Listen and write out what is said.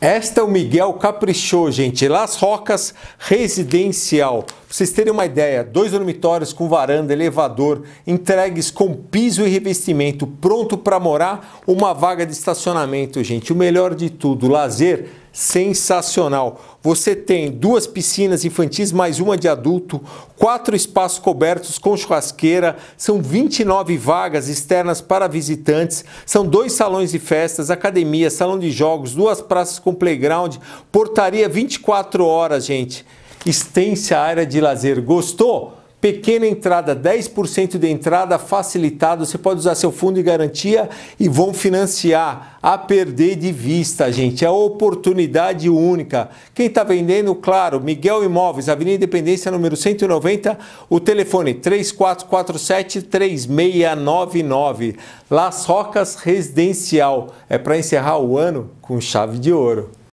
Esta é o Miguel Caprichou, gente. Las Rocas Residencial. Pra vocês terem uma ideia, dois dormitórios com varanda, elevador, entregues com piso e revestimento, pronto para morar, uma vaga de estacionamento, gente. O melhor de tudo, lazer sensacional. Você tem duas piscinas infantis, mais uma de adulto, quatro espaços cobertos com churrasqueira, são 29 vagas externas para visitantes, são dois salões de festas, academia, salão de jogos, duas praças com playground, portaria 24 horas, gente. Extensa área de lazer. Gostou? pequena entrada, 10% de entrada facilitado, você pode usar seu fundo de garantia e vão financiar a perder de vista, gente. É oportunidade única. Quem está vendendo, claro, Miguel Imóveis, Avenida Independência, número 190, o telefone 3447-3699. Las Rocas Residencial. É para encerrar o ano com chave de ouro.